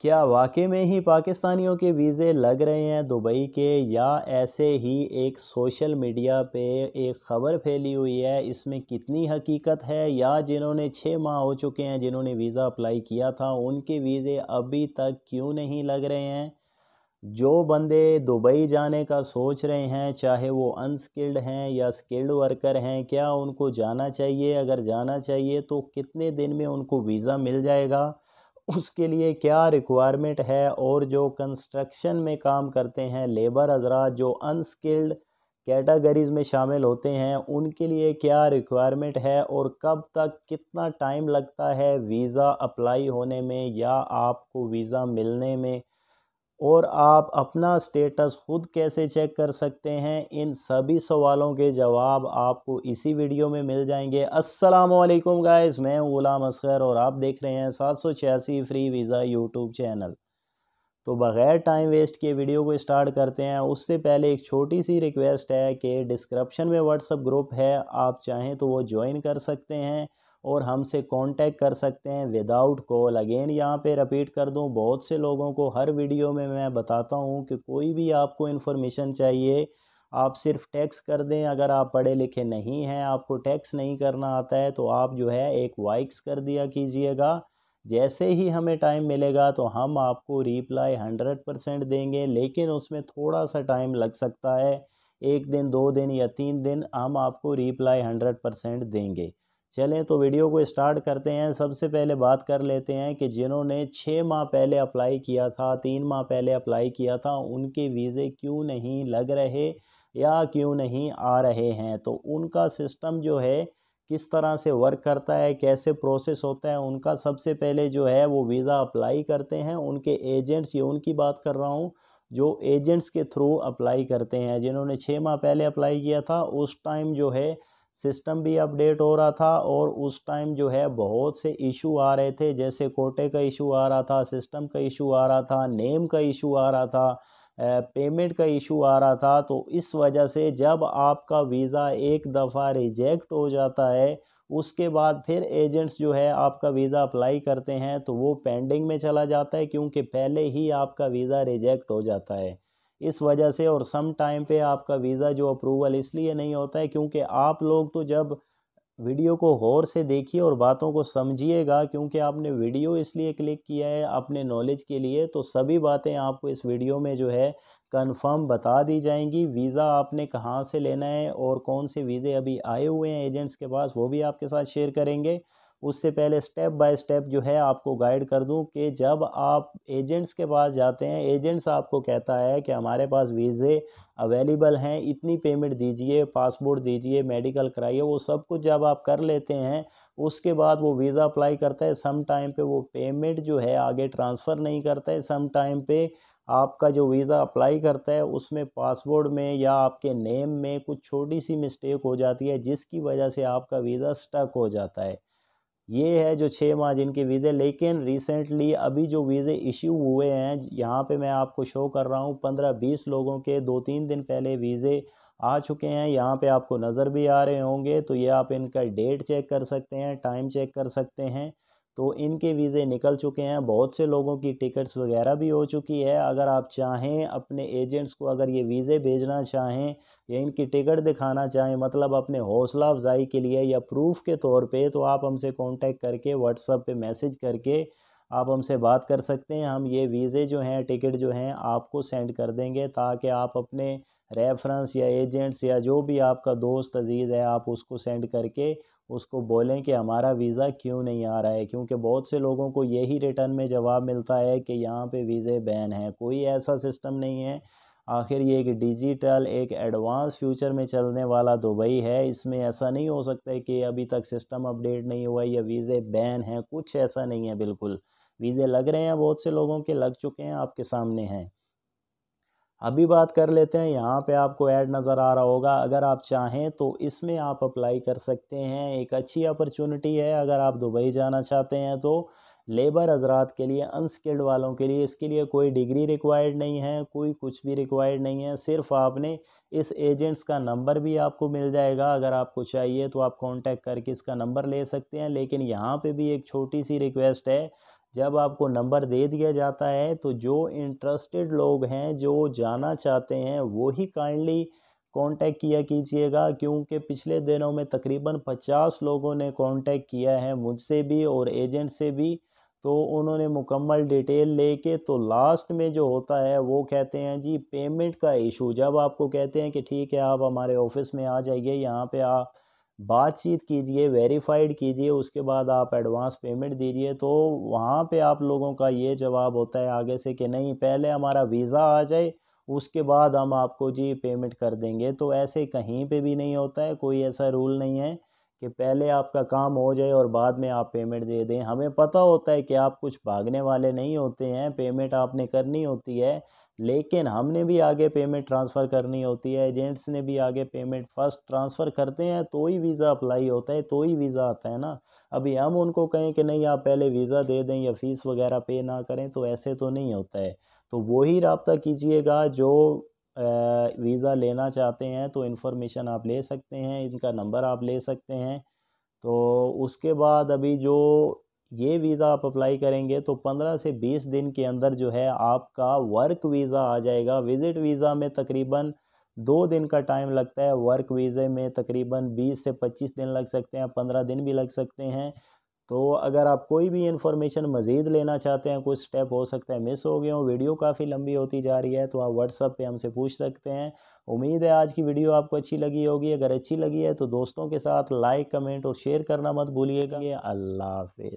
क्या वाकई में ही पाकिस्तानियों के वीज़े लग रहे हैं दुबई के या ऐसे ही एक सोशल मीडिया पे एक ख़बर फैली हुई है इसमें कितनी हकीकत है या जिन्होंने छः माह हो चुके हैं जिन्होंने वीज़ा अप्लाई किया था उनके वीज़े अभी तक क्यों नहीं लग रहे हैं जो बंदे दुबई जाने का सोच रहे हैं चाहे वो अनस्किल्ड हैं या स्किल्ड वर्कर हैं क्या उनको जाना चाहिए अगर जाना चाहिए तो कितने दिन में उनको वीज़ा मिल जाएगा उसके लिए क्या रिक्वायरमेंट है और जो कंस्ट्रक्शन में काम करते हैं लेबर हजरा जो अनस्किल्ड कैटागरीज़ में शामिल होते हैं उनके लिए क्या रिक्वायरमेंट है और कब तक कितना टाइम लगता है वीज़ा अप्लाई होने में या आपको वीज़ा मिलने में और आप अपना स्टेटस खुद कैसे चेक कर सकते हैं इन सभी सवालों के जवाब आपको इसी वीडियो में मिल जाएंगे अस्सलाम वालेकुम गाइस मैं गुलाम असगर और आप देख रहे हैं सात सौ छियासी फ्री वीज़ा यूट्यूब चैनल तो बग़ैर टाइम वेस्ट के वीडियो को स्टार्ट करते हैं उससे पहले एक छोटी सी रिक्वेस्ट है कि डिस्क्रिप्शन में व्हाट्सअप ग्रुप है आप चाहें तो वो ज्वाइन कर सकते हैं और हमसे कांटेक्ट कर सकते हैं विदाउट कॉल अगेन यहाँ पे रिपीट कर दूँ बहुत से लोगों को हर वीडियो में मैं बताता हूँ कि कोई भी आपको इन्फॉर्मेशन चाहिए आप सिर्फ टैक्स कर दें अगर आप पढ़े लिखे नहीं हैं आपको टैक्स नहीं करना आता है तो आप जो है एक वाइक्स कर दिया कीजिएगा जैसे ही हमें टाइम मिलेगा तो हम आपको रिप्लाई हंड्रेड परसेंट देंगे लेकिन उसमें थोड़ा सा टाइम लग सकता है एक दिन दो दिन या तीन दिन हम आपको रिप्लाई हंड्रेड परसेंट देंगे चलें तो वीडियो को स्टार्ट करते हैं सबसे पहले बात कर लेते हैं कि जिन्होंने छः माह पहले अप्लाई किया था तीन माह पहले अप्लाई किया था उनके वीज़े क्यों नहीं लग रहे या क्यों नहीं आ रहे हैं तो उनका सिस्टम जो है किस तरह से वर्क करता है कैसे प्रोसेस होता है उनका सबसे पहले जो है वो वीज़ा अप्लाई करते हैं उनके एजेंट्स ये उनकी बात कर रहा हूँ जो एजेंट्स के थ्रू अप्लाई करते हैं जिन्होंने छः माह पहले अप्लाई किया था उस टाइम जो है सिस्टम भी अपडेट हो रहा था और उस टाइम जो है बहुत से इशू आ रहे थे जैसे कोटे का इशू आ रहा था सिस्टम का इशू आ रहा था नेम का इशू आ रहा था पेमेंट का इशू आ रहा था तो इस वजह से जब आपका वीज़ा एक दफ़ा रिजेक्ट हो जाता है उसके बाद फिर एजेंट्स जो है आपका वीज़ा अप्लाई करते हैं तो वो पेंडिंग में चला जाता है क्योंकि पहले ही आपका वीज़ा रिजेक्ट हो जाता है इस वजह से और सम टाइम पे आपका वीज़ा जो अप्रूवल इसलिए नहीं होता है क्योंकि आप लोग तो जब वीडियो को गौर से देखिए और बातों को समझिएगा क्योंकि आपने वीडियो इसलिए क्लिक किया है अपने नॉलेज के लिए तो सभी बातें आपको इस वीडियो में जो है कंफर्म बता दी जाएंगी वीज़ा आपने कहाँ से लेना है और कौन से वीज़े अभी आए हुए हैं एजेंट्स के पास वो भी आपके साथ शेयर करेंगे उससे पहले स्टेप बाय स्टेप जो है आपको गाइड कर दूं कि जब आप एजेंट्स के पास जाते हैं एजेंट्स आपको कहता है कि हमारे पास वीज़े अवेलेबल हैं इतनी पेमेंट दीजिए पासपोर्ट दीजिए मेडिकल कराइए वो सब कुछ जब आप कर लेते हैं उसके बाद वो वीज़ा अप्लाई करता है सम टाइम पे वो पेमेंट जो है आगे ट्रांसफ़र नहीं करता है सम टाइम पे आपका जो वीज़ा अप्लाई करता है उसमें पासवर्ड में या आपके नेम में कुछ छोटी सी मिस्टेक हो जाती है जिसकी वजह से आपका वीज़ा स्टक हो जाता है ये है जो छः माह जिनके वीज़े लेकिन रिसेंटली अभी जो वीज़े इशू हुए हैं यहाँ पे मैं आपको शो कर रहा हूँ पंद्रह बीस लोगों के दो तीन दिन पहले वीज़े आ चुके हैं यहाँ पे आपको नज़र भी आ रहे होंगे तो ये आप इनका डेट चेक कर सकते हैं टाइम चेक कर सकते हैं तो इनके वीज़े निकल चुके हैं बहुत से लोगों की टिकट्स वगैरह भी हो चुकी है अगर आप चाहें अपने एजेंट्स को अगर ये वीज़े भेजना चाहें या इनकी टिकट दिखाना चाहें मतलब अपने हौसला अफजाई के लिए या प्रूफ के तौर पे तो आप हमसे कांटेक्ट करके व्हाट्सअप पे मैसेज करके आप हमसे बात कर सकते हैं हम ये वीज़े जो हैं टिकट जो हैं आपको सेंड कर देंगे ताकि आप अपने रेफरेंस या एजेंट्स या जो भी आपका दोस्त अजीज़ है आप उसको सेंड करके उसको बोलें कि हमारा वीज़ा क्यों नहीं आ रहा है क्योंकि बहुत से लोगों को यही रिटर्न में जवाब मिलता है कि यहाँ पे वीज़े बैन हैं कोई ऐसा सिस्टम नहीं है आखिर ये एक डिजिटल एक एडवांस फ्यूचर में चलने वाला दुबई है इसमें ऐसा नहीं हो सकता है कि अभी तक सिस्टम अपडेट नहीं हुआ या वीज़े बैन हैं कुछ ऐसा नहीं है बिल्कुल वीज़े लग रहे हैं बहुत से लोगों के लग चुके हैं आपके सामने हैं अभी बात कर लेते हैं यहाँ पे आपको ऐड नज़र आ रहा होगा अगर आप चाहें तो इसमें आप अप्लाई कर सकते हैं एक अच्छी अपॉर्चुनिटी है अगर आप दुबई जाना चाहते हैं तो लेबर हजरात के लिए अनस्किल्ड वालों के लिए इसके लिए कोई डिग्री रिक्वायर्ड नहीं है कोई कुछ भी रिक्वायर्ड नहीं है सिर्फ आपने इस एजेंट्स का नंबर भी आपको मिल जाएगा अगर आपको चाहिए तो आप कांटेक्ट करके इसका नंबर ले सकते हैं लेकिन यहाँ पे भी एक छोटी सी रिक्वेस्ट है जब आपको नंबर दे दिया जाता है तो जो इंटरेस्टेड लोग हैं जो जाना चाहते हैं वो ही काइंडली कांटेक्ट किया कीजिएगा क्योंकि पिछले दिनों में तकरीबन पचास लोगों ने कांटेक्ट किया है मुझसे भी और एजेंट से भी तो उन्होंने मुकम्मल डिटेल लेके तो लास्ट में जो होता है वो कहते हैं जी पेमेंट का इशू जब आपको कहते हैं कि ठीक है आप हमारे ऑफिस में आ जाइए यहाँ पे आप बातचीत कीजिए वेरीफाइड कीजिए उसके बाद आप एडवांस पेमेंट दीजिए तो वहाँ पे आप लोगों का ये जवाब होता है आगे से कि नहीं पहले हमारा वीज़ा आ जाए उसके बाद हम आपको जी पेमेंट कर देंगे तो ऐसे कहीं पे भी नहीं होता है कोई ऐसा रूल नहीं है कि पहले आपका काम हो जाए और बाद में आप पेमेंट दे दें हमें पता होता है कि आप कुछ भागने वाले नहीं होते हैं पेमेंट आपने करनी होती है लेकिन हमने भी आगे पेमेंट ट्रांसफ़र करनी होती है एजेंट्स ने भी आगे पेमेंट फर्स्ट ट्रांसफ़र करते हैं तो ही वीज़ा अप्लाई होता है तो ही वीज़ा आता है ना अभी हम उनको कहें कि नहीं आप पहले वीज़ा दे दें या फ़ीस वगैरह पे ना करें तो ऐसे तो नहीं होता है तो वही रबता कीजिएगा जो वीज़ा लेना चाहते हैं तो इन्फॉर्मेशन आप ले सकते हैं इनका नंबर आप ले सकते हैं तो उसके बाद अभी जो ये वीज़ा आप अप्लाई करेंगे तो पंद्रह से बीस दिन के अंदर जो है आपका वर्क वीज़ा आ जाएगा विज़िट वीज़ा में तकरीबन दो दिन का टाइम लगता है वर्क वीज़े में तकरीबन बीस से पच्चीस दिन लग सकते हैं पंद्रह दिन भी लग सकते हैं तो अगर आप कोई भी इन्फॉर्मेशन मज़ीद लेना चाहते हैं कुछ स्टेप हो सकता है मिस हो गए हो वीडियो काफ़ी लंबी होती जा रही है तो आप व्हाट्सअप पे हमसे पूछ सकते हैं उम्मीद है आज की वीडियो आपको अच्छी लगी होगी अगर अच्छी लगी है तो दोस्तों के साथ लाइक कमेंट और शेयर करना मत भूलिएगा अल्लाह हाफ